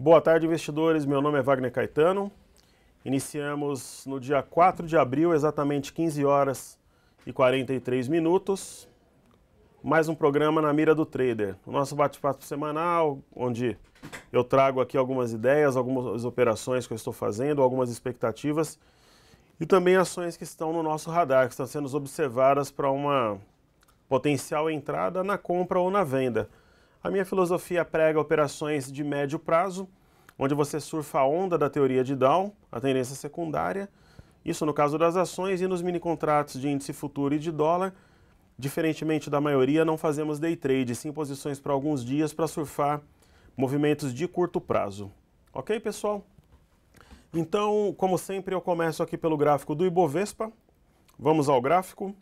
Boa tarde, investidores. Meu nome é Wagner Caetano. Iniciamos no dia 4 de abril, exatamente 15 horas e 43 minutos, mais um programa na Mira do Trader. O nosso bate-papo semanal, onde eu trago aqui algumas ideias, algumas operações que eu estou fazendo, algumas expectativas e também ações que estão no nosso radar, que estão sendo observadas para uma potencial entrada na compra ou na venda. A minha filosofia prega operações de médio prazo, onde você surfa a onda da teoria de Dow, a tendência secundária, isso no caso das ações e nos mini contratos de índice futuro e de dólar. Diferentemente da maioria, não fazemos day trade, sim posições para alguns dias para surfar movimentos de curto prazo. Ok, pessoal? Então, como sempre, eu começo aqui pelo gráfico do Ibovespa. Vamos ao gráfico.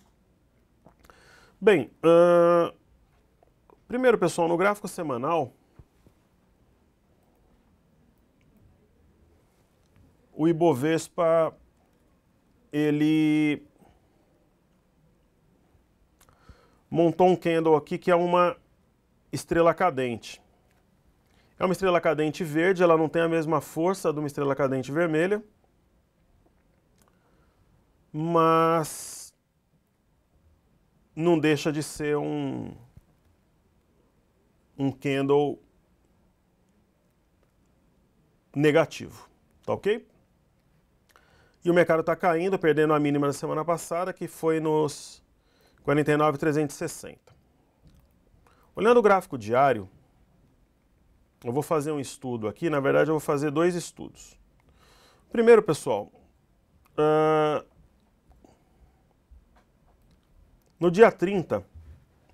Bem, uh, Primeiro, pessoal, no gráfico semanal, o Ibovespa ele montou um candle aqui que é uma estrela cadente. É uma estrela cadente verde, ela não tem a mesma força de uma estrela cadente vermelha, mas não deixa de ser um, um candle negativo, tá ok? E o mercado está caindo, perdendo a mínima da semana passada, que foi nos 49.360. Olhando o gráfico diário, eu vou fazer um estudo aqui, na verdade eu vou fazer dois estudos. Primeiro, pessoal, uh, no dia 30,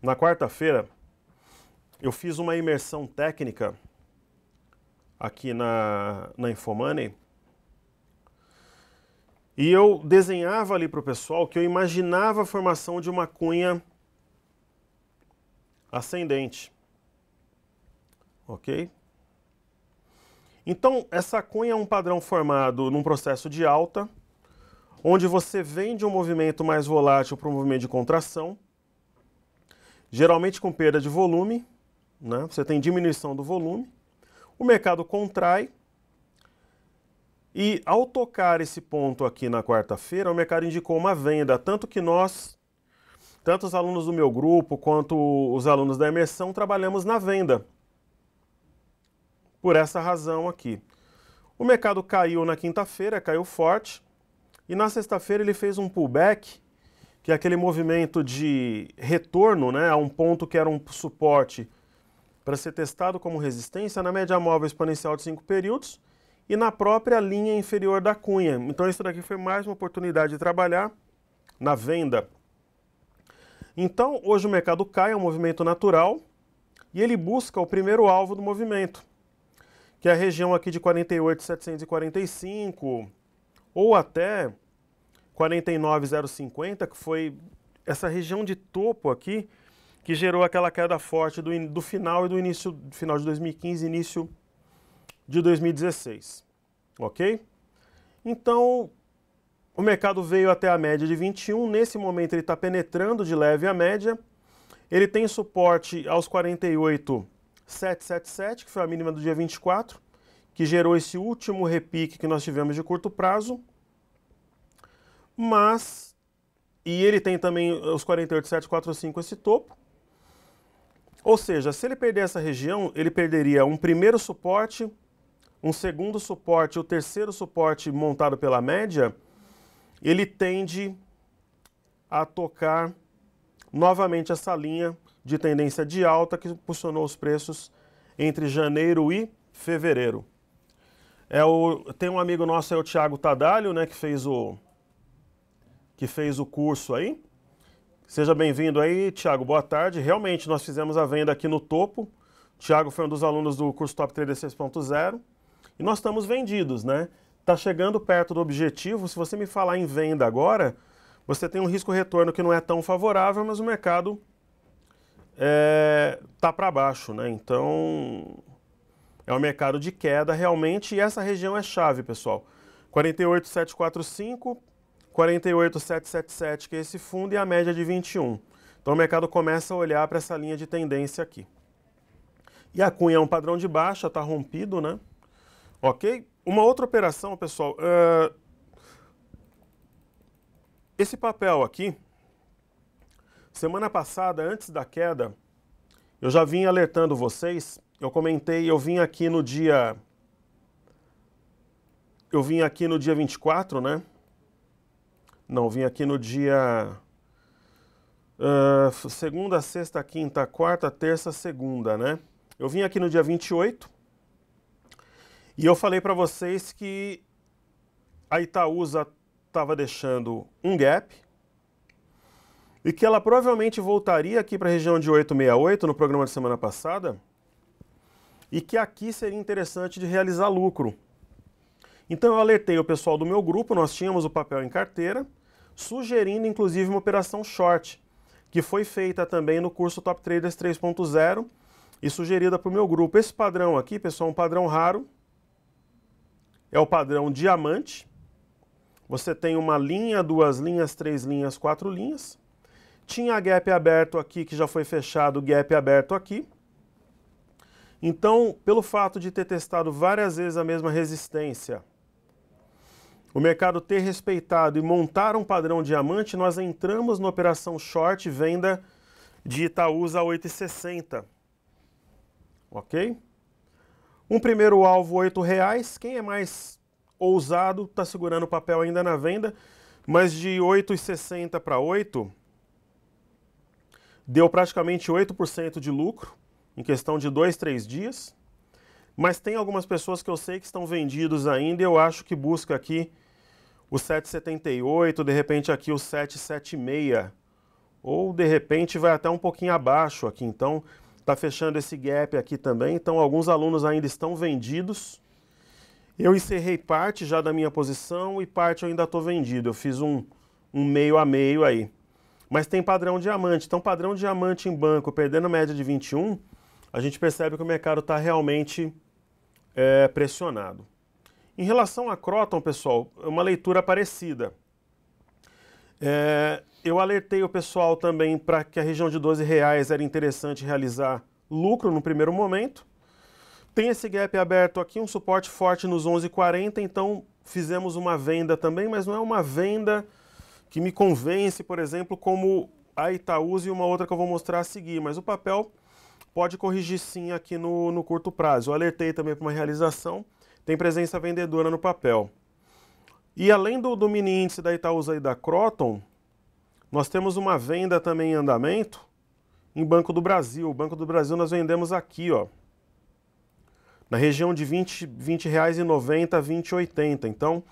na quarta-feira, eu fiz uma imersão técnica aqui na, na Infomoney e eu desenhava ali para o pessoal que eu imaginava a formação de uma cunha ascendente. Ok? Então, essa cunha é um padrão formado num processo de alta, onde você vem de um movimento mais volátil para um movimento de contração, geralmente com perda de volume, né? você tem diminuição do volume, o mercado contrai, e ao tocar esse ponto aqui na quarta-feira, o mercado indicou uma venda, tanto que nós, tanto os alunos do meu grupo quanto os alunos da imersão, trabalhamos na venda. Por essa razão aqui. O mercado caiu na quinta-feira, caiu forte, e na sexta-feira ele fez um pullback, que é aquele movimento de retorno né, a um ponto que era um suporte para ser testado como resistência na média móvel exponencial de 5 períodos e na própria linha inferior da cunha. Então isso daqui foi mais uma oportunidade de trabalhar na venda. Então hoje o mercado cai, é um movimento natural e ele busca o primeiro alvo do movimento, que é a região aqui de 48.745 ou até 49.050, que foi essa região de topo aqui, que gerou aquela queda forte do, do final e do início, final de 2015 início de 2016, ok? Então, o mercado veio até a média de 21, nesse momento ele está penetrando de leve a média, ele tem suporte aos 48,777, que foi a mínima do dia 24, que gerou esse último repique que nós tivemos de curto prazo, mas, e ele tem também os 48,745 esse topo, ou seja, se ele perder essa região, ele perderia um primeiro suporte, um segundo suporte, o terceiro suporte montado pela média, ele tende a tocar novamente essa linha de tendência de alta que impulsionou os preços entre janeiro e fevereiro. É o, tem um amigo nosso, é o Thiago Tadalho, né, que fez o que fez o curso aí. Seja bem-vindo aí, Tiago. Boa tarde. Realmente, nós fizemos a venda aqui no topo. Tiago foi um dos alunos do curso Top Trader 6.0 e nós estamos vendidos, né? Está chegando perto do objetivo. Se você me falar em venda agora, você tem um risco-retorno que não é tão favorável, mas o mercado é, tá para baixo, né? Então é um mercado de queda realmente e essa região é chave, pessoal. 48745 48,777, que é esse fundo, e a média é de 21. Então o mercado começa a olhar para essa linha de tendência aqui. E a cunha é um padrão de baixa, está rompido, né? Ok? Uma outra operação, pessoal. Uh, esse papel aqui, semana passada, antes da queda, eu já vim alertando vocês. Eu comentei, eu vim aqui no dia. Eu vim aqui no dia 24, né? Não, vim aqui no dia. Uh, segunda, sexta, quinta, quarta, terça, segunda, né? Eu vim aqui no dia 28 e eu falei para vocês que a Itaúsa estava deixando um gap e que ela provavelmente voltaria aqui para a região de 868 no programa de semana passada e que aqui seria interessante de realizar lucro. Então eu alertei o pessoal do meu grupo, nós tínhamos o papel em carteira, sugerindo inclusive uma operação short, que foi feita também no curso Top Traders 3.0 e sugerida para o meu grupo. Esse padrão aqui, pessoal, é um padrão raro, é o padrão diamante. Você tem uma linha, duas linhas, três linhas, quatro linhas. Tinha gap aberto aqui, que já foi fechado, gap aberto aqui. Então, pelo fato de ter testado várias vezes a mesma resistência, o mercado ter respeitado e montar um padrão diamante, nós entramos na operação short venda de Itaúsa a 8,60. Ok? Um primeiro alvo R$ 8,00. Quem é mais ousado está segurando o papel ainda na venda, mas de 8,60 para 8 deu praticamente 8% de lucro em questão de dois, três dias. Mas tem algumas pessoas que eu sei que estão vendidos ainda e eu acho que busca aqui o 778, de repente aqui o 776, ou de repente vai até um pouquinho abaixo aqui, então está fechando esse gap aqui também, então alguns alunos ainda estão vendidos. Eu encerrei parte já da minha posição e parte eu ainda estou vendido, eu fiz um, um meio a meio aí. Mas tem padrão diamante, então padrão diamante em banco perdendo média de 21, a gente percebe que o mercado está realmente é, pressionado. Em relação a Croton, pessoal, é uma leitura parecida. É, eu alertei o pessoal também para que a região de 12 reais era interessante realizar lucro no primeiro momento. Tem esse gap aberto aqui, um suporte forte nos 11,40, então fizemos uma venda também, mas não é uma venda que me convence, por exemplo, como a Itaúsa e uma outra que eu vou mostrar a seguir, mas o papel pode corrigir sim aqui no, no curto prazo. Eu alertei também para uma realização tem presença vendedora no papel. E além do, do mini índice da Itaúsa e da Croton, nós temos uma venda também em andamento em Banco do Brasil. O Banco do Brasil nós vendemos aqui, ó. Na região de R$ 20,90 20 reais e Então,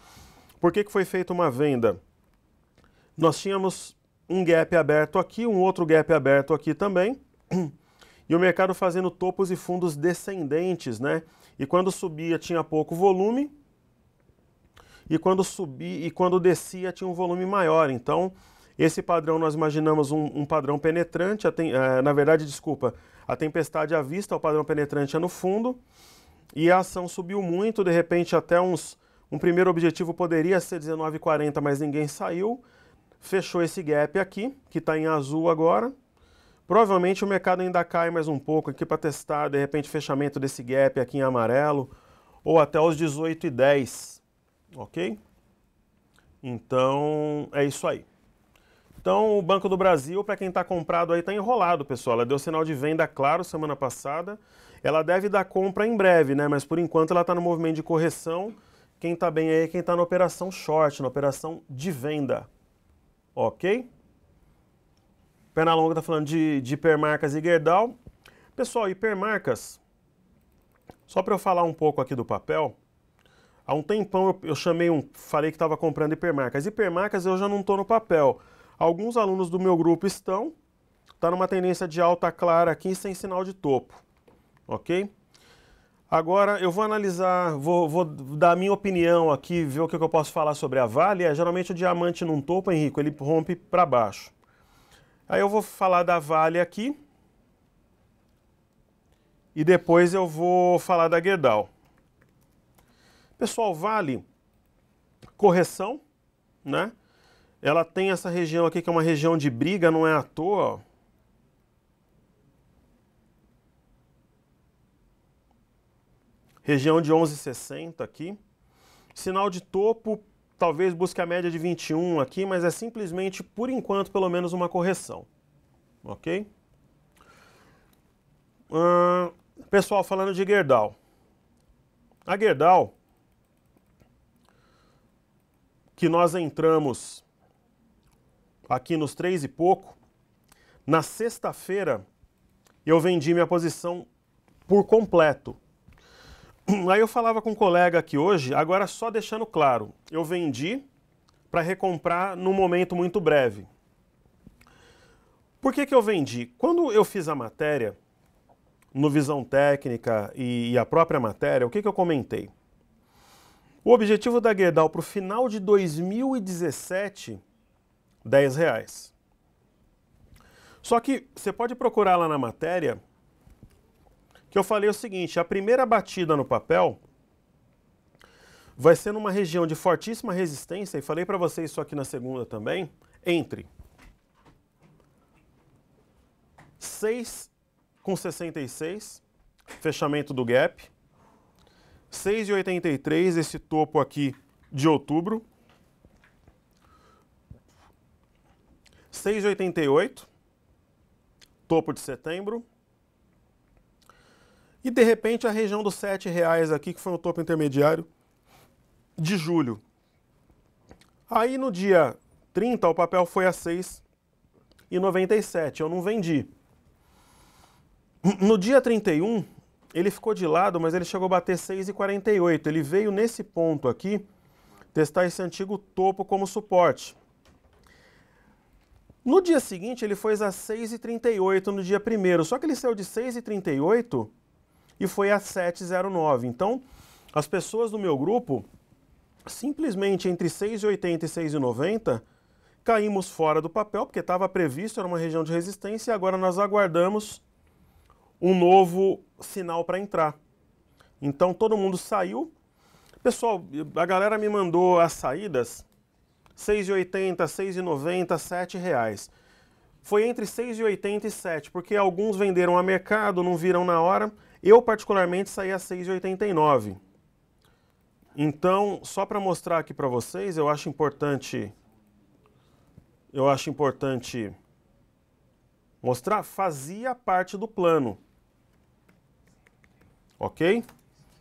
por que, que foi feita uma venda? Nós tínhamos um gap aberto aqui, um outro gap aberto aqui também. E o mercado fazendo topos e fundos descendentes, né? E quando subia tinha pouco volume. E quando subia e quando descia tinha um volume maior. Então, esse padrão nós imaginamos um, um padrão penetrante, tem, uh, na verdade, desculpa, a tempestade à vista, o padrão penetrante é no fundo, e a ação subiu muito, de repente até uns, um primeiro objetivo poderia ser 19,40, mas ninguém saiu, fechou esse gap aqui, que está em azul agora, Provavelmente o mercado ainda cai mais um pouco aqui para testar, de repente, fechamento desse gap aqui em amarelo ou até os 18,10, ok? Então, é isso aí. Então, o Banco do Brasil, para quem está comprado aí, está enrolado, pessoal. Ela deu sinal de venda claro semana passada. Ela deve dar compra em breve, né? Mas por enquanto ela está no movimento de correção. Quem está bem aí é quem está na operação short, na operação de venda. Ok? Pernalonga está falando de, de hipermarcas e Gerdau. Pessoal, hipermarcas, só para eu falar um pouco aqui do papel, há um tempão eu, eu chamei um, falei que estava comprando hipermarcas. Hipermarcas eu já não estou no papel. Alguns alunos do meu grupo estão, está numa tendência de alta clara aqui sem sinal de topo, ok? Agora eu vou analisar, vou, vou dar a minha opinião aqui, ver o que, que eu posso falar sobre a Vale. É, geralmente o diamante num topo, Henrico, ele rompe para baixo. Aí eu vou falar da Vale aqui e depois eu vou falar da Gerdau. Pessoal, Vale, correção, né? Ela tem essa região aqui que é uma região de briga, não é à toa, ó. região de 11,60 aqui. Sinal de topo talvez busque a média de 21 aqui, mas é simplesmente, por enquanto, pelo menos uma correção. Ok? Uh, pessoal, falando de Gerdau. A Gerdau, que nós entramos aqui nos três e pouco, na sexta-feira eu vendi minha posição por completo. Aí eu falava com um colega aqui hoje, agora só deixando claro, eu vendi para recomprar num momento muito breve. Por que, que eu vendi? Quando eu fiz a matéria, no Visão Técnica e, e a própria matéria, o que, que eu comentei? O objetivo da Gerdau para o final de 2017, 10 reais. Só que você pode procurar lá na matéria que eu falei o seguinte, a primeira batida no papel vai ser numa região de fortíssima resistência, e falei para vocês isso aqui na segunda também, entre 6,66, com fechamento do gap, 6,83 esse topo aqui de outubro, 6,88 topo de setembro, e de repente a região dos R$ reais aqui, que foi o topo intermediário de julho. Aí no dia 30 o papel foi a R$ 6,97, eu não vendi. No dia 31 ele ficou de lado, mas ele chegou a bater 6,48. Ele veio nesse ponto aqui testar esse antigo topo como suporte. No dia seguinte ele foi a 6,38 no dia primeiro, só que ele saiu de 6,38 e foi a 709. Então, as pessoas do meu grupo, simplesmente entre 6,80 e 6,90, caímos fora do papel, porque estava previsto, era uma região de resistência, e agora nós aguardamos um novo sinal para entrar. Então todo mundo saiu. Pessoal, a galera me mandou as saídas R$ 6,80, R$ 6,90, R$ reais. Foi entre 6,80 e 7, porque alguns venderam a mercado, não viram na hora. Eu, particularmente, saí a 6,89. Então, só para mostrar aqui para vocês, eu acho importante eu acho importante mostrar fazia parte do plano. OK?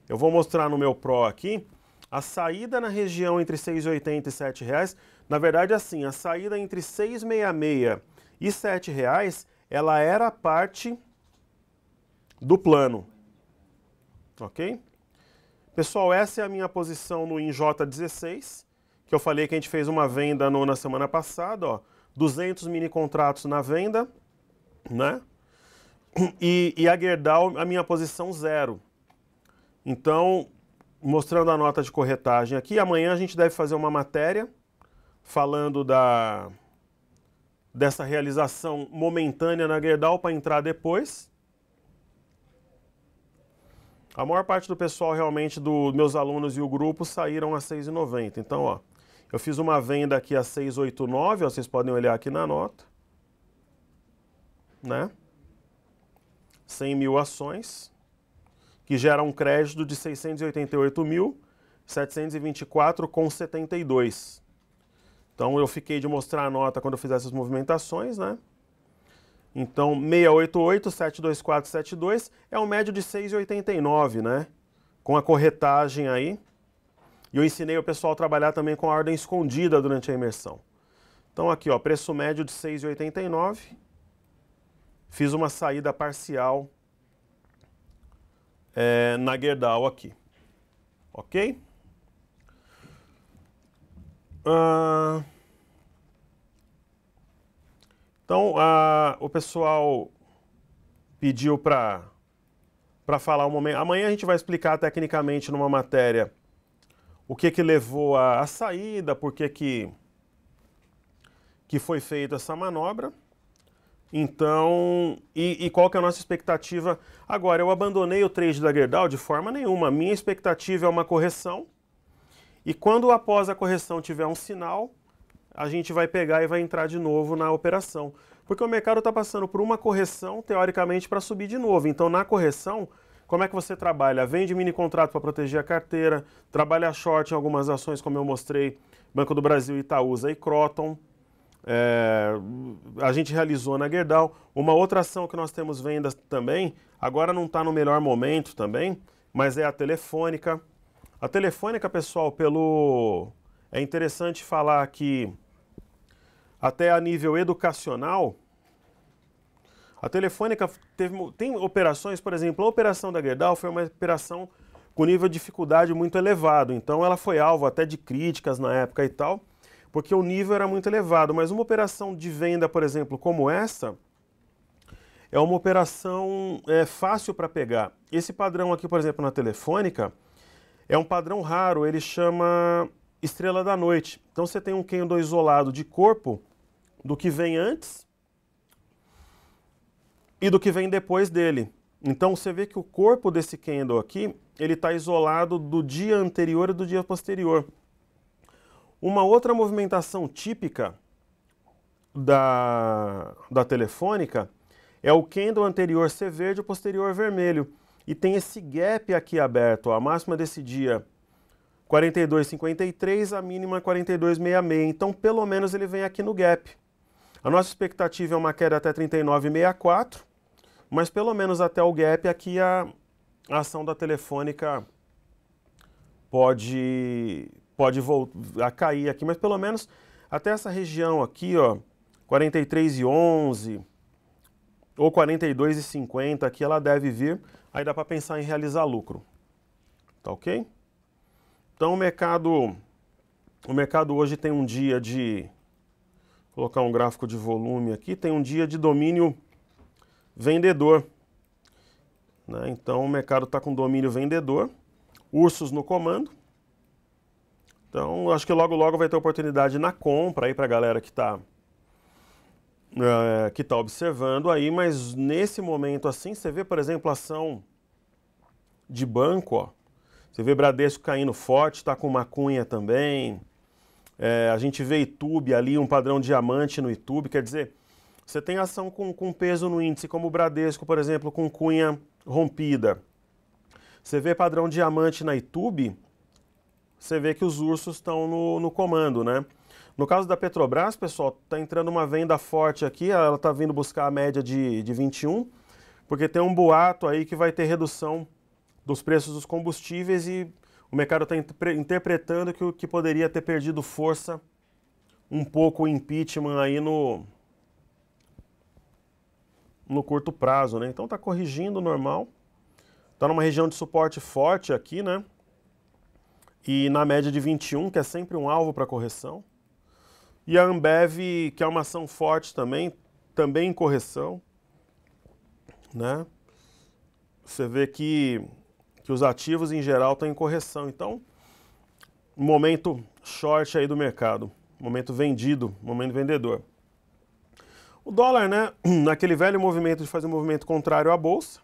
Eu vou mostrar no meu Pro aqui a saída na região entre 6,80 e 7 reais. Na verdade, assim, a saída entre 6,66 e 7 reais, ela era parte do plano. Ok? Pessoal, essa é a minha posição no INJ16, que eu falei que a gente fez uma venda no, na semana passada, ó, 200 mini contratos na venda, né? E, e a Gerdau, a minha posição zero. Então, mostrando a nota de corretagem aqui, amanhã a gente deve fazer uma matéria falando da, dessa realização momentânea na Gerdau para entrar depois, a maior parte do pessoal realmente, dos meus alunos e o grupo, saíram a 6,90. Então, ó, eu fiz uma venda aqui a 6,89, vocês podem olhar aqui na nota. Né? 100 mil ações, que gera um crédito de 688.724,72. Então eu fiquei de mostrar a nota quando eu fiz essas movimentações, né? Então, 688 72 é um médio de 6,89, né? Com a corretagem aí. E eu ensinei o pessoal a trabalhar também com a ordem escondida durante a imersão. Então, aqui, ó, preço médio de 6,89. Fiz uma saída parcial é, na Gerdau aqui. Ok? Ah... Uh... Então, o pessoal pediu para falar um momento. Amanhã a gente vai explicar tecnicamente numa matéria o que, que levou à saída, por que, que, que foi feita essa manobra. Então, e, e, qual que é a nossa expectativa? Agora, eu abandonei o trade da Gerdau de forma nenhuma. A minha expectativa é uma correção. E quando após a correção tiver um sinal, a gente vai pegar e vai entrar de novo na operação. Porque o mercado está passando por uma correção, teoricamente, para subir de novo. Então, na correção, como é que você trabalha? Vende mini contrato para proteger a carteira, trabalha short em algumas ações, como eu mostrei, Banco do Brasil, Itaúsa e Croton. É, a gente realizou na Gerdau. Uma outra ação que nós temos vendas também, agora não está no melhor momento também, mas é a Telefônica. A Telefônica, pessoal, pelo... É interessante falar que até a nível educacional, a Telefônica teve, tem operações, por exemplo, a operação da Gerdau foi uma operação com nível de dificuldade muito elevado, então ela foi alvo até de críticas na época e tal, porque o nível era muito elevado. Mas uma operação de venda, por exemplo, como essa, é uma operação é, fácil para pegar. Esse padrão aqui, por exemplo, na Telefônica, é um padrão raro, ele chama estrela da noite. Então você tem um Kendo isolado de corpo do que vem antes e do que vem depois dele. Então você vê que o corpo desse candle aqui, ele está isolado do dia anterior e do dia posterior. Uma outra movimentação típica da, da telefônica é o candle anterior ser verde, o posterior vermelho. E tem esse gap aqui aberto, ó, a máxima desse dia 42,53, a mínima 42,66. Então pelo menos ele vem aqui no gap. A nossa expectativa é uma queda até 39,64, mas pelo menos até o gap aqui a, a ação da Telefônica pode, pode voltar a cair aqui, mas pelo menos até essa região aqui, ó, 43,11 ou 42,50 aqui ela deve vir, aí dá para pensar em realizar lucro. Tá ok? Então o mercado, o mercado hoje tem um dia de colocar um gráfico de volume aqui, tem um dia de domínio vendedor. Né? Então o mercado está com domínio vendedor, ursos no comando. Então acho que logo logo vai ter oportunidade na compra aí para a galera que está é, eh, que está observando aí, mas nesse momento assim, você vê, por exemplo, a ação de banco, ó, você vê Bradesco caindo forte, está com uma cunha também, é, a gente vê YouTube ali, um padrão diamante no YouTube, quer dizer, você tem ação com, com peso no índice, como o Bradesco, por exemplo, com cunha rompida. Você vê padrão diamante na YouTube, você vê que os ursos estão no, no comando, né? No caso da Petrobras, pessoal, está entrando uma venda forte aqui, ela está vindo buscar a média de, de 21, porque tem um boato aí que vai ter redução dos preços dos combustíveis e o mercado está interpretando que, que poderia ter perdido força um pouco o impeachment aí no, no curto prazo, né? Então está corrigindo normal. Está numa região de suporte forte aqui, né? E na média de 21, que é sempre um alvo para correção. E a Ambev, que é uma ação forte também, também em correção, né? Você vê que que os ativos em geral estão em correção. Então, momento short aí do mercado, momento vendido, momento vendedor. O dólar, né, naquele velho movimento de fazer um movimento contrário à bolsa,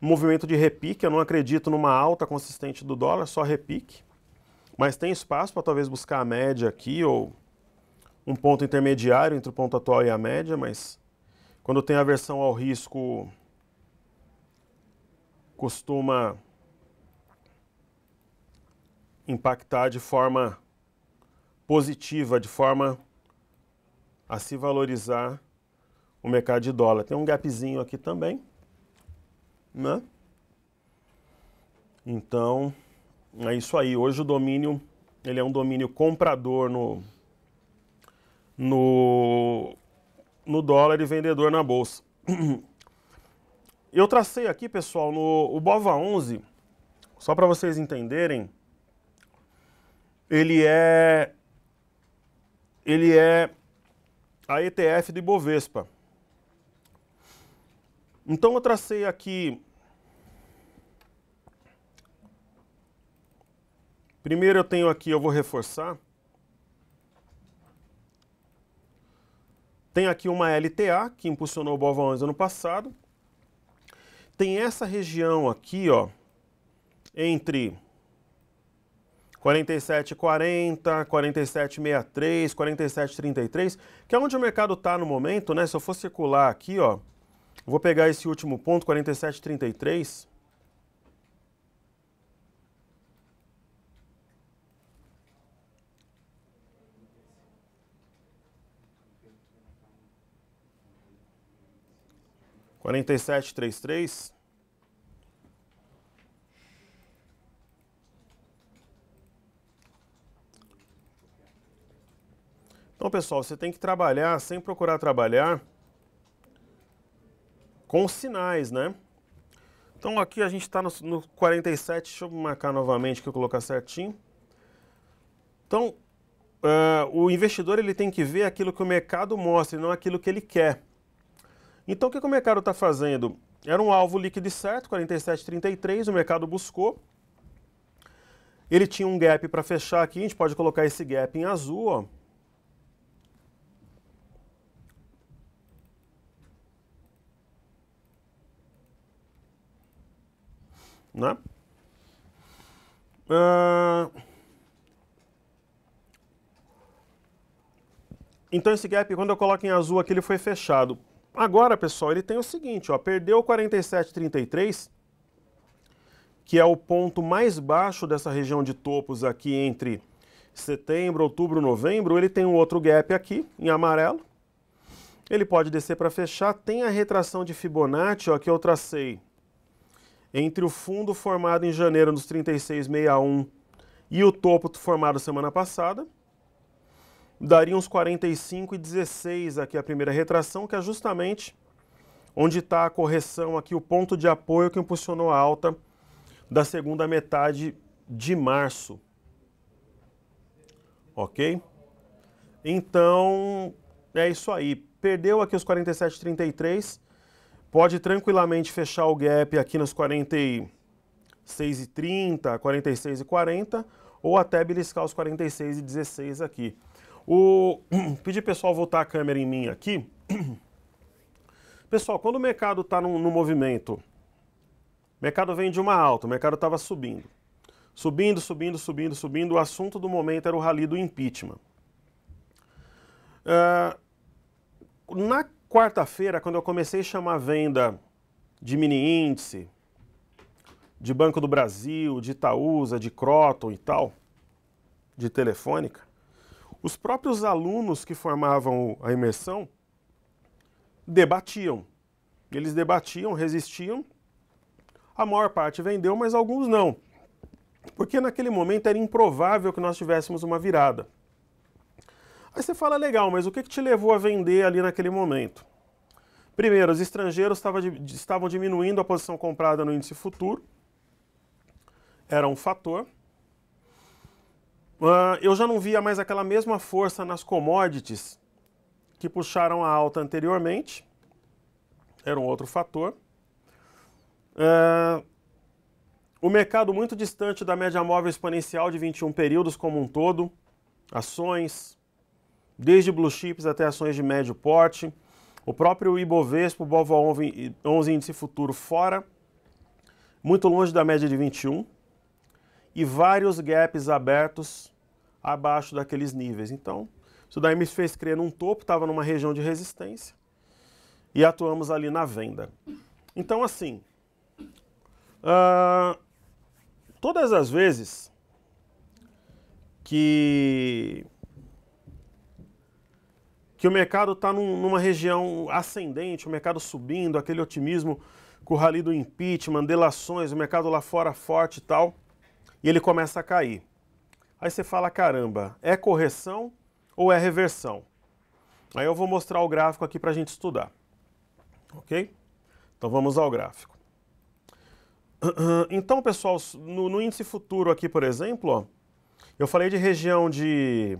movimento de repique, eu não acredito numa alta consistente do dólar, só repique, mas tem espaço para talvez buscar a média aqui ou um ponto intermediário entre o ponto atual e a média, mas quando tem aversão ao risco costuma impactar de forma positiva, de forma a se valorizar o mercado de dólar. Tem um gapzinho aqui também, né? Então, é isso aí. Hoje o domínio, ele é um domínio comprador no no no dólar e vendedor na bolsa. Eu tracei aqui, pessoal, no o BOVA 11, só para vocês entenderem, ele é ele é a ETF do Ibovespa. Então eu tracei aqui Primeiro eu tenho aqui, eu vou reforçar. Tem aqui uma LTA que impulsionou o Bova 11 ano passado tem essa região aqui, ó, entre 47,40, 47,63, 47,33, que é onde o mercado está no momento, né? Se eu for circular aqui, ó, vou pegar esse último ponto, 47,33, 4733. Então, pessoal, você tem que trabalhar, sem procurar trabalhar, com sinais, né? Então, aqui a gente está no, no 47, deixa eu marcar novamente que eu colocar certinho. Então, uh, o investidor ele tem que ver aquilo que o mercado mostra e não aquilo que ele quer. Então, o que, que o mercado está fazendo? Era um alvo líquido certo, 47,33, o mercado buscou. Ele tinha um gap para fechar aqui, a gente pode colocar esse gap em azul, ó. Né? Ah. então esse gap, quando eu coloco em azul aqui, ele foi fechado. Agora, pessoal, ele tem o seguinte, ó, perdeu 47,33, que é o ponto mais baixo dessa região de topos aqui entre setembro, outubro, novembro, ele tem um outro gap aqui, em amarelo. Ele pode descer para fechar. Tem a retração de Fibonacci, ó, que eu tracei entre o fundo formado em janeiro nos 36,61 e o topo formado semana passada daria uns 45 e 16 aqui a primeira retração, que é justamente onde está a correção aqui, o ponto de apoio que impulsionou a alta da segunda metade de março. Ok? Então, é isso aí. Perdeu aqui os 47,33, pode tranquilamente fechar o gap aqui nos 46,30, 46,40 ou até beliscar os 46,16 aqui. O... Pedi pessoal voltar a câmera em mim aqui. Pessoal, quando o mercado está no, no movimento, o mercado vem de uma alta, o mercado estava subindo. Subindo, subindo, subindo, subindo. O assunto do momento era o rali do impeachment. Uh, na quarta-feira, quando eu comecei a chamar venda de mini índice, de Banco do Brasil, de Itaúsa, de Croton e tal, de Telefônica, os próprios alunos que formavam a imersão debatiam. Eles debatiam, resistiam. A maior parte vendeu, mas alguns não. Porque naquele momento era improvável que nós tivéssemos uma virada. Aí você fala, legal, mas o que, que te levou a vender ali naquele momento? Primeiro, os estrangeiros estavam diminuindo a posição comprada no índice futuro, era um fator. Uh, eu já não via mais aquela mesma força nas commodities que puxaram a alta anteriormente. Era um outro fator. Uh, o mercado muito distante da média móvel exponencial de 21 períodos como um todo, ações, desde blue chips até ações de médio porte, o próprio Ibovespa, o Bova 11 índice futuro fora, muito longe da média de 21 e vários gaps abertos abaixo daqueles níveis. Então, isso daí me fez crer num topo, estava numa região de resistência e atuamos ali na venda. Então, assim, uh, todas as vezes que que o mercado está num, numa região ascendente, o mercado subindo, aquele otimismo com o rally do impeachment, delações, o mercado lá fora forte e tal e ele começa a cair. Aí você fala: caramba, é correção ou é reversão? Aí eu vou mostrar o gráfico aqui para a gente estudar. Ok? Então vamos ao gráfico. Então, pessoal, no, no índice futuro aqui, por exemplo, ó, eu falei de região de,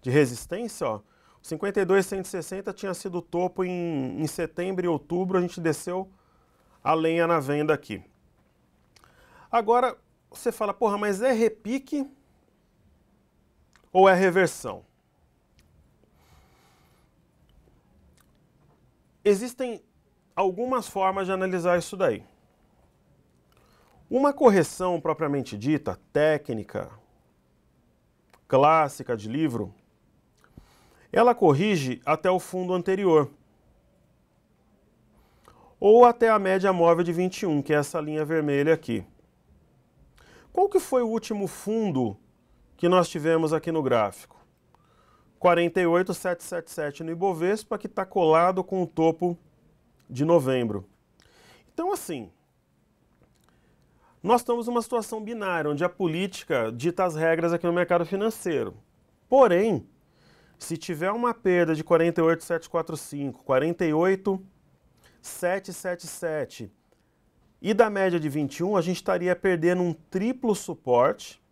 de resistência, ó, 52,160 tinha sido o topo em, em setembro e outubro, a gente desceu a lenha na venda aqui. Agora, você fala, porra, mas é repique ou é reversão? Existem algumas formas de analisar isso daí. Uma correção propriamente dita, técnica, clássica de livro, ela corrige até o fundo anterior ou até a média móvel de 21, que é essa linha vermelha aqui. Qual que foi o último fundo que nós tivemos aqui no gráfico? 48,777 no Ibovespa, que está colado com o topo de novembro. Então, assim, nós estamos numa situação binária, onde a política dita as regras aqui no mercado financeiro. Porém, se tiver uma perda de 48,745, 48,777 e da média de 21, a gente estaria perdendo um triplo suporte,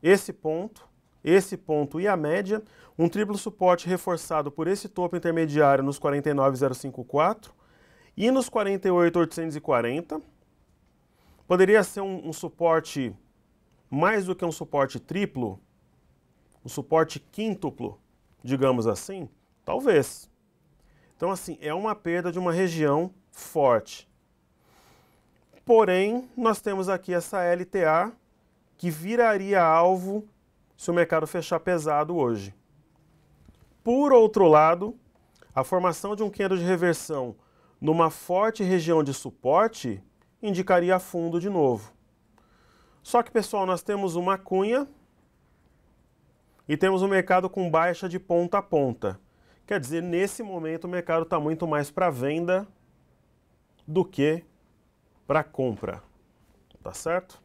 esse ponto, esse ponto e a média, um triplo suporte reforçado por esse topo intermediário nos 49,054 e nos 48,840. Poderia ser um, um suporte mais do que um suporte triplo, um suporte quíntuplo, digamos assim? Talvez. Então, assim, é uma perda de uma região forte. Porém, nós temos aqui essa LTA que viraria alvo se o mercado fechar pesado hoje. Por outro lado, a formação de um candle de reversão numa forte região de suporte indicaria fundo de novo. Só que, pessoal, nós temos uma cunha e temos o um mercado com baixa de ponta a ponta. Quer dizer, nesse momento o mercado está muito mais para venda do que para compra, tá certo?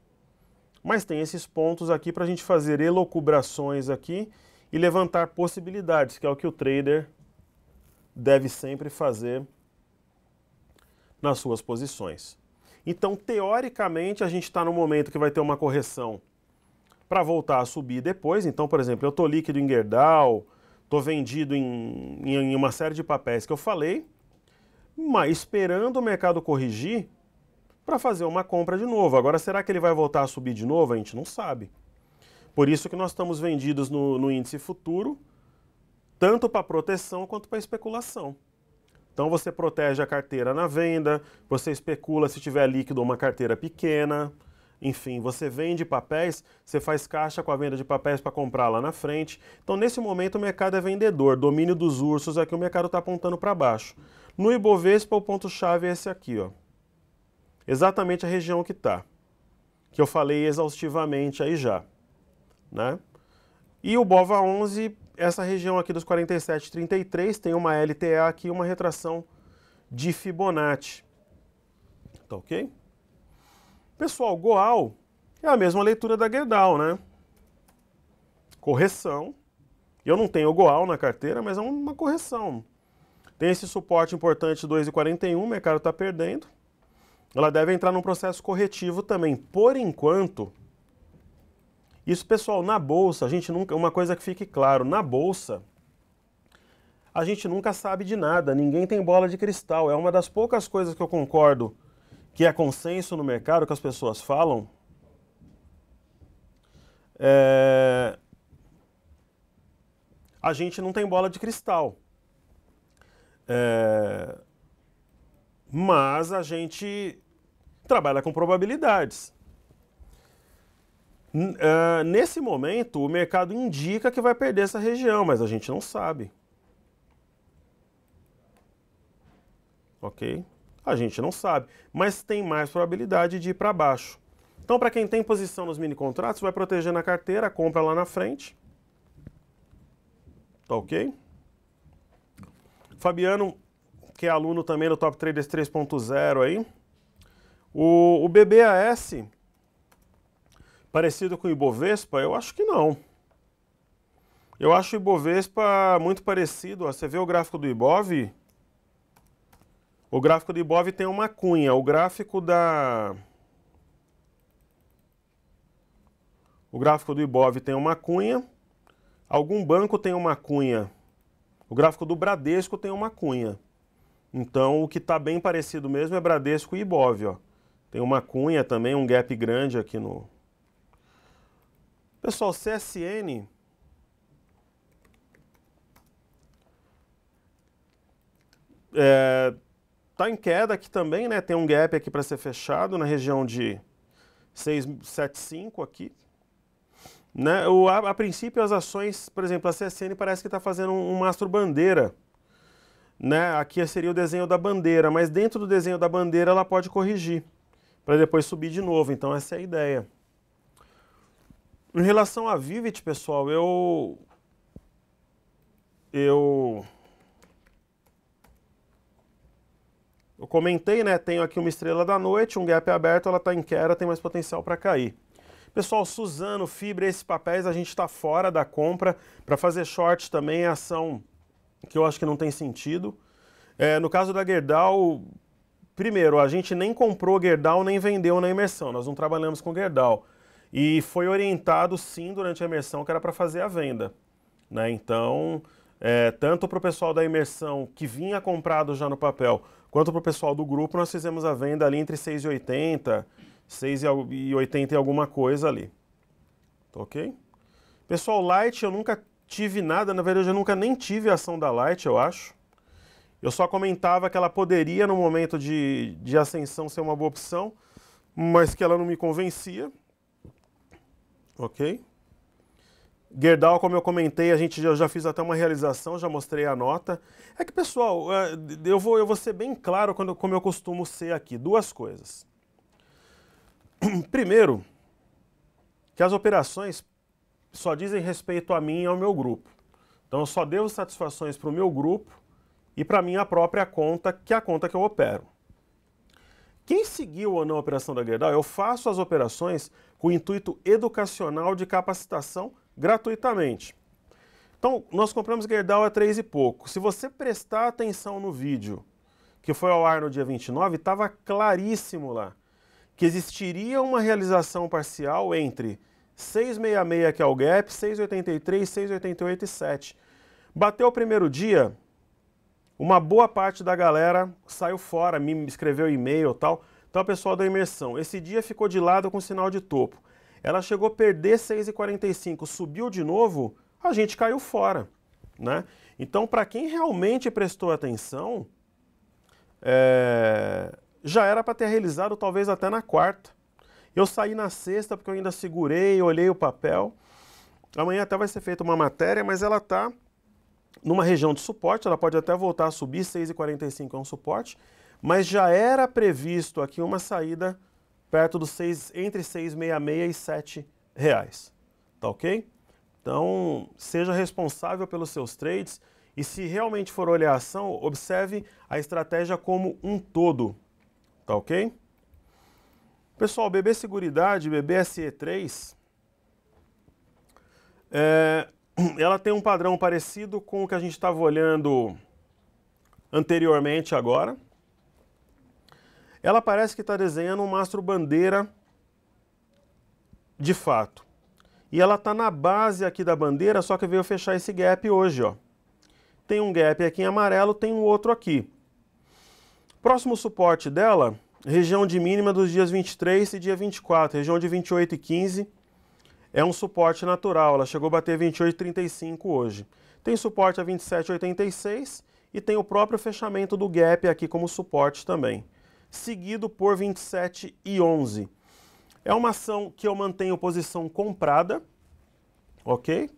Mas tem esses pontos aqui para a gente fazer elocubrações aqui e levantar possibilidades, que é o que o trader deve sempre fazer nas suas posições. Então, teoricamente, a gente está no momento que vai ter uma correção para voltar a subir depois. Então, por exemplo, eu estou líquido em Gerdau, estou vendido em, em, uma série de papéis que eu falei, mas esperando o mercado corrigir, para fazer uma compra de novo. Agora, será que ele vai voltar a subir de novo? A gente não sabe. Por isso que nós estamos vendidos no, no índice futuro, tanto para proteção quanto para especulação. Então você protege a carteira na venda, você especula se tiver líquido uma carteira pequena, enfim, você vende papéis, você faz caixa com a venda de papéis para comprar lá na frente. Então, nesse momento, o mercado é vendedor. Domínio dos ursos é que o mercado está apontando para baixo. No Ibovespa, o ponto-chave é esse aqui, ó exatamente a região que está, que eu falei exaustivamente aí já. Né? E o BOVA11, essa região aqui dos 47,33 tem uma LTA aqui uma retração de Fibonacci. Tá ok? Pessoal, Goal é a mesma leitura da Gerdau, né? Correção. Eu não tenho Goal na carteira, mas é uma correção. Tem esse suporte importante 2,41, o mercado está perdendo ela deve entrar num processo corretivo também. Por enquanto, isso pessoal, na bolsa, a gente nunca, uma coisa que fique claro, na bolsa a gente nunca sabe de nada, ninguém tem bola de cristal. É uma das poucas coisas que eu concordo que é consenso no mercado, que as pessoas falam. É... A gente não tem bola de cristal. É... Mas a gente trabalha com probabilidades. Uh, nesse momento, o mercado indica que vai perder essa região, mas a gente não sabe. Ok? A gente não sabe, mas tem mais probabilidade de ir para baixo. Então, para quem tem posição nos mini contratos, vai proteger na carteira, compra lá na frente. Tá ok? Fabiano, que é aluno também do Top Traders 3.0 aí, o, o BBAS, parecido com o Ibovespa? Eu acho que não. Eu acho o Ibovespa muito parecido. Ó. Você vê o gráfico do Ibov? O gráfico do Ibov tem uma cunha. O gráfico da... O gráfico do Ibov tem uma cunha. Algum banco tem uma cunha. O gráfico do Bradesco tem uma cunha. Então, o que está bem parecido mesmo é Bradesco e Ibov, ó. Tem uma cunha também, um gap grande aqui no... Pessoal, CSN... É, tá em queda aqui também, né? Tem um gap aqui para ser fechado na região de 675 aqui. Né? O, a, a, princípio, as ações, por exemplo, a CSN parece que está fazendo um, um mastro bandeira. Né? Aqui seria o desenho da bandeira, mas dentro do desenho da bandeira ela pode corrigir para depois subir de novo. Então essa é a ideia. Em relação a Vivid, pessoal, eu eu eu comentei, né? Tenho aqui uma estrela da noite, um gap aberto, ela está em queda, tem mais potencial para cair. Pessoal, Suzano, Fibra, esses papéis a gente está fora da compra. Para fazer short também é ação que eu acho que não tem sentido. É, no caso da Gerdau, primeiro, a gente nem comprou Gerdau nem vendeu na imersão, nós não trabalhamos com Gerdau. E foi orientado sim durante a imersão que era para fazer a venda. Né? Então, é, tanto para o pessoal da imersão que vinha comprado já no papel, quanto para o pessoal do grupo, nós fizemos a venda ali entre 6,80, 6,80 e alguma coisa ali. Tá ok? Pessoal, Light eu nunca tive nada, na verdade eu nunca nem tive ação da Light, eu acho. Eu só comentava que ela poderia, no momento de, de ascensão, ser uma boa opção, mas que ela não me convencia. Ok? Gerdau, como eu comentei, a gente eu já fiz até uma realização, já mostrei a nota. É que, pessoal, é, eu vou, eu vou ser bem claro quando, como eu costumo ser aqui. Duas coisas. Primeiro, que as operações só dizem respeito a mim e ao meu grupo. Então, eu só devo satisfações para o meu grupo e para minha própria conta, que é a conta que eu opero. Quem seguiu ou não a operação da Gerdau, eu faço as operações com o intuito educacional de capacitação gratuitamente. Então, nós compramos Gerdau a três e pouco. Se você prestar atenção no vídeo que foi ao ar no dia 29, estava claríssimo lá que existiria uma realização parcial entre 666, que é o gap, 683, 688 e 7. Bateu o primeiro dia, uma boa parte da galera saiu fora, me escreveu e-mail tal. Então, o pessoal da imersão, esse dia ficou de lado com sinal de topo. Ela chegou a perder 6,45, subiu de novo, a gente caiu fora, né? Então, para quem realmente prestou atenção, é... já era para ter realizado talvez até na quarta. Eu saí na sexta porque eu ainda segurei, olhei o papel. Amanhã até vai ser feita uma matéria, mas ela está numa região de suporte, ela pode até voltar a subir, 6,45 é um suporte, mas já era previsto aqui uma saída perto dos 6, entre 6,66 e 7 reais, tá ok? Então, seja responsável pelos seus trades e se realmente for olhar a ação, observe a estratégia como um todo, tá ok? Pessoal, BB Seguridade, BBSE3, é, ela tem um padrão parecido com o que a gente estava olhando anteriormente agora. Ela parece que está desenhando um mastro bandeira de fato. E ela está na base aqui da bandeira, só que veio fechar esse gap hoje. Ó. Tem um gap aqui em amarelo, tem um outro aqui. Próximo suporte dela, região de mínima dos dias 23 e dia 24, região de 28 e 15 é um suporte natural, ela chegou a bater 28,35 hoje. Tem suporte a 27,86 e tem o próprio fechamento do gap aqui como suporte também, seguido por 27,11. É uma ação que eu mantenho posição comprada, ok?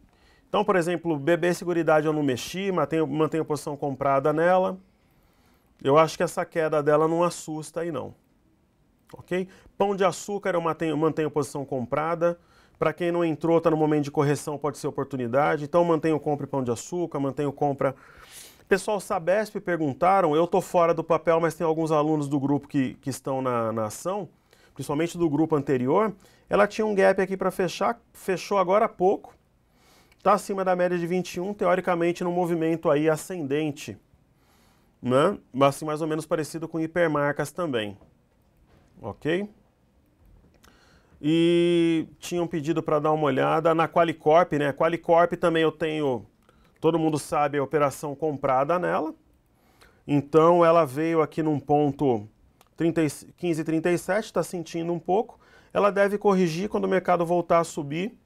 Então, por exemplo, BB Seguridade eu não mexi, mantenho, mantenho posição comprada nela. Eu acho que essa queda dela não assusta aí não, ok? Pão de açúcar eu mantenho, mantenho posição comprada. Para quem não entrou, está no momento de correção, pode ser oportunidade. Então mantenha o compra e pão de açúcar, mantenha o compra. Pessoal, Sabesp perguntaram, eu estou fora do papel, mas tem alguns alunos do grupo que, que estão na, na ação, principalmente do grupo anterior. Ela tinha um gap aqui para fechar, fechou agora há pouco, está acima da média de 21, teoricamente num movimento aí ascendente, né? assim mais ou menos parecido com hipermarcas também, ok? e tinham pedido para dar uma olhada na Qualicorp, né? A Qualicorp também eu tenho, todo mundo sabe, a operação comprada nela. Então ela veio aqui num ponto 15,37, está sentindo um pouco. Ela deve corrigir quando o mercado voltar a subir.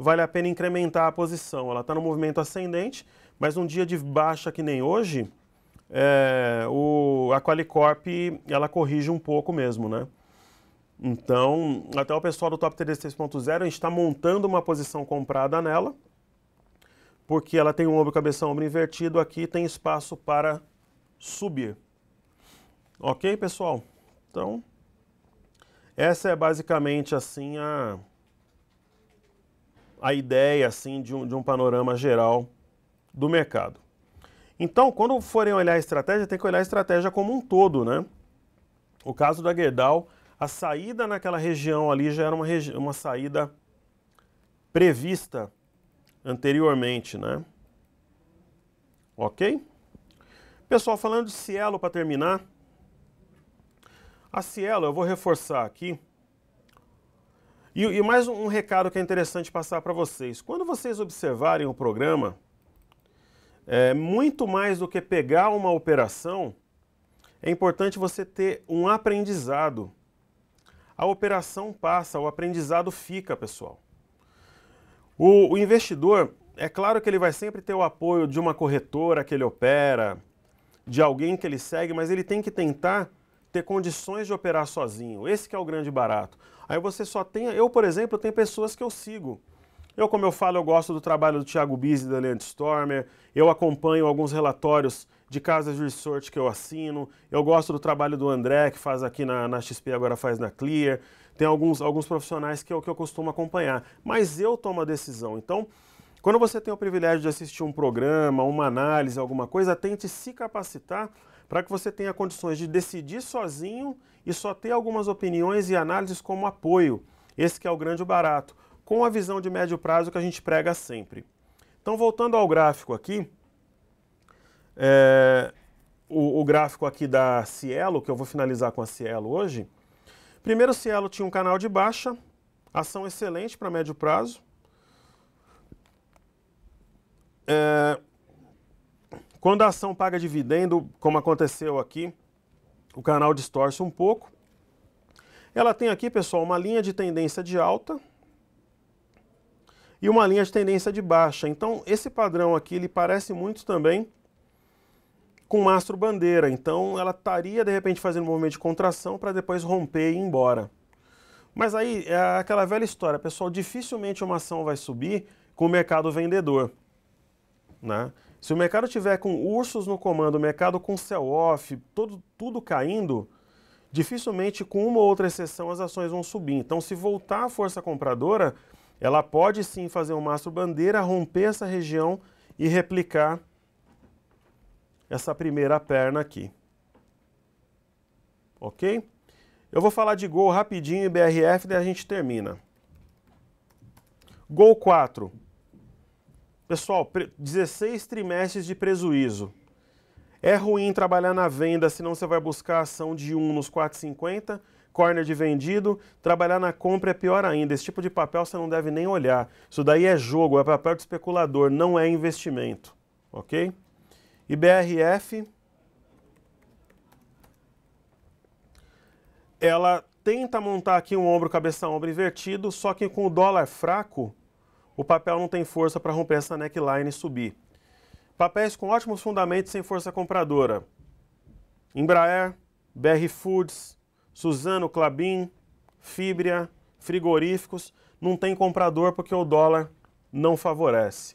Vale a pena incrementar a posição. Ela está no movimento ascendente, mas um dia de baixa que nem hoje, é, o, a Qualicorp ela corrige um pouco mesmo, né? Então, até o pessoal do Top 36.0, a gente está montando uma posição comprada nela, porque ela tem um ombro, cabeça, ombro invertido aqui, tem espaço para subir. Ok, pessoal? Então, essa é basicamente assim a, a ideia assim de um, de um panorama geral do mercado. Então, quando forem olhar a estratégia, tem que olhar a estratégia como um todo, né? O caso da Gerdau a saída naquela região ali já era uma, uma saída prevista anteriormente, né? Ok? Pessoal, falando de Cielo para terminar. A Cielo, eu vou reforçar aqui. E, e mais um, um recado que é interessante passar para vocês. Quando vocês observarem o programa, é, muito mais do que pegar uma operação, é importante você ter um aprendizado a operação passa, o aprendizado fica, pessoal. O, o investidor, é claro que ele vai sempre ter o apoio de uma corretora que ele opera, de alguém que ele segue, mas ele tem que tentar ter condições de operar sozinho. Esse que é o grande barato. Aí você só tem, eu por exemplo, tenho pessoas que eu sigo eu, como eu falo, eu gosto do trabalho do Thiago Bise e da Leandro Stormer, eu acompanho alguns relatórios de casas de resort que eu assino, eu gosto do trabalho do André, que faz aqui na, na XP, agora faz na Clear, tem alguns, alguns profissionais que eu, que eu costumo acompanhar, mas eu tomo a decisão. Então, quando você tem o privilégio de assistir um programa, uma análise, alguma coisa, tente se capacitar para que você tenha condições de decidir sozinho e só ter algumas opiniões e análises como apoio. Esse que é o grande barato com a visão de médio prazo que a gente prega sempre. Então, voltando ao gráfico aqui, é, o, o, gráfico aqui da Cielo, que eu vou finalizar com a Cielo hoje. Primeiro, Cielo tinha um canal de baixa, ação excelente para médio prazo. É, quando a ação paga dividendo, como aconteceu aqui, o canal distorce um pouco. Ela tem aqui, pessoal, uma linha de tendência de alta, e uma linha de tendência de baixa. Então, esse padrão aqui, ele parece muito também com mastro bandeira. Então, ela estaria, de repente, fazendo um movimento de contração para depois romper e ir embora. Mas aí, é aquela velha história, pessoal, dificilmente uma ação vai subir com o mercado vendedor. Né? Se o mercado tiver com ursos no comando, o mercado com sell-off, tudo, tudo caindo, dificilmente com uma ou outra exceção as ações vão subir. Então, se voltar a força compradora, ela pode sim fazer um mastro bandeira, romper essa região e replicar essa primeira perna aqui. Ok? Eu vou falar de gol rapidinho e BRF, daí a gente termina. Gol 4. Pessoal, 16 trimestres de prejuízo. É ruim trabalhar na venda, senão você vai buscar ação de 1 nos 450 corner de vendido, trabalhar na compra é pior ainda. Esse tipo de papel você não deve nem olhar. Isso daí é jogo, é papel de especulador, não é investimento, ok? IBRF, ela tenta montar aqui um ombro, cabeça, ombro invertido, só que com o dólar fraco, o papel não tem força para romper essa neckline e subir. Papéis com ótimos fundamentos sem força compradora. Embraer, BR Foods, Suzano, Clabin, Fibria, frigoríficos, não tem comprador porque o dólar não favorece.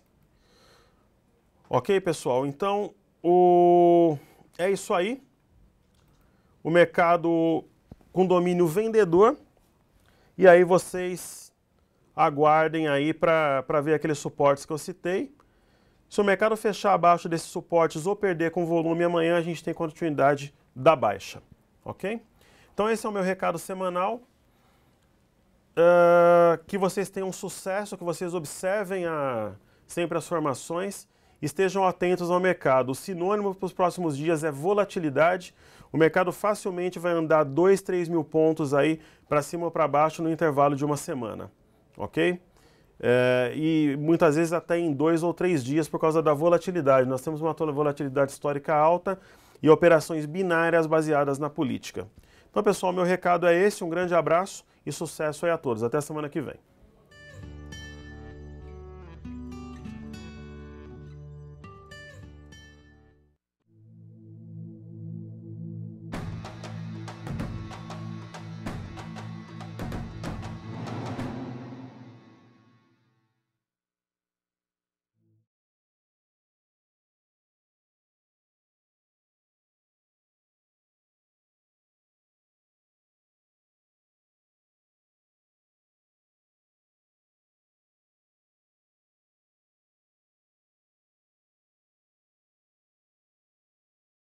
Ok, pessoal? Então, o... é isso aí. O mercado com domínio vendedor. E aí vocês aguardem aí para ver aqueles suportes que eu citei. Se o mercado fechar abaixo desses suportes ou perder com volume amanhã, a gente tem continuidade da baixa, ok? Então esse é o meu recado semanal. Uh, que vocês tenham sucesso, que vocês observem a, sempre as formações, estejam atentos ao mercado. O sinônimo para os próximos dias é volatilidade. O mercado facilmente vai andar 2, 3 mil pontos aí para cima ou para baixo no intervalo de uma semana, ok? Eh, e muitas vezes até em dois ou três dias por causa da volatilidade. Nós temos uma volatilidade histórica alta e operações binárias baseadas na política. Então, pessoal, meu recado é esse. Um grande abraço e sucesso aí a todos. Até semana que vem.